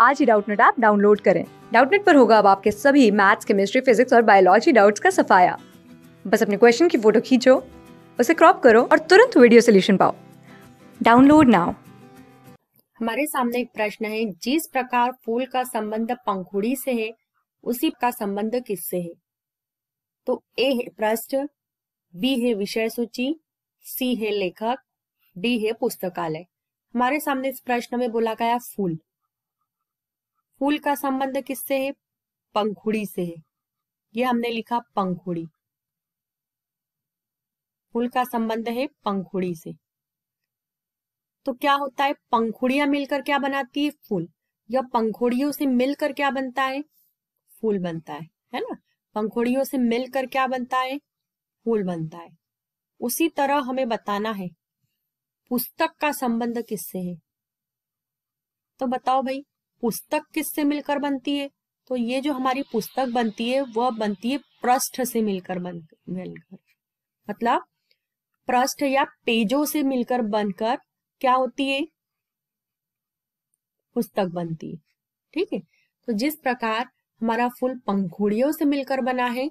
आज ही Doubtnut app download करें डाउटनेट पर होगा अब आपके सभी मैथ्स केमिस्ट्री फिजिक्स और बायोलॉजी डाउट्स का सफाया बस अपने क्वेश्चन की फोटो खींचो उसे क्रॉप करो और तुरंत वीडियो सोल्यूशन पाओ डाउनलोड नाउ हमारे सामने एक प्रश्न है जिस प्रकार फूल का संबंध पंखुड़ी से है उसी का संबंध किससे है तो ए है प्रश्न बी है विषय सूची सी है लेखक डी है पुस्तकालय हमारे सामने इस प्रश्न में बोला गया फूल फूल का संबंध किससे है पंखुड़ी से है ये हमने लिखा पंखुड़ी फूल का संबंध है पंखुड़ी से तो क्या होता है पंखुड़िया मिलकर क्या बनाती है फूल या पंखुड़ियों से मिलकर क्या बनता है फूल बनता है है ना पंखुड़ियों से मिलकर क्या बनता है फूल बनता है उसी तरह हमें बताना है पुस्तक का संबंध किससे है तो बताओ भाई पुस्तक किससे मिलकर बनती है तो ये जो हमारी पुस्तक बनती है वह बनती है पृष्ठ से मिलकर बन मिलकर मतलब पृष्ठ या पेजों से मिलकर बनकर क्या होती है पुस्तक बनती है ठीक है तो जिस प्रकार हमारा फूल पंखुड़ियों से मिलकर बना है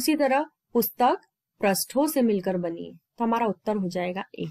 उसी तरह पुस्तक पृष्ठों से मिलकर बनी है तो हमारा उत्तर हो जाएगा एक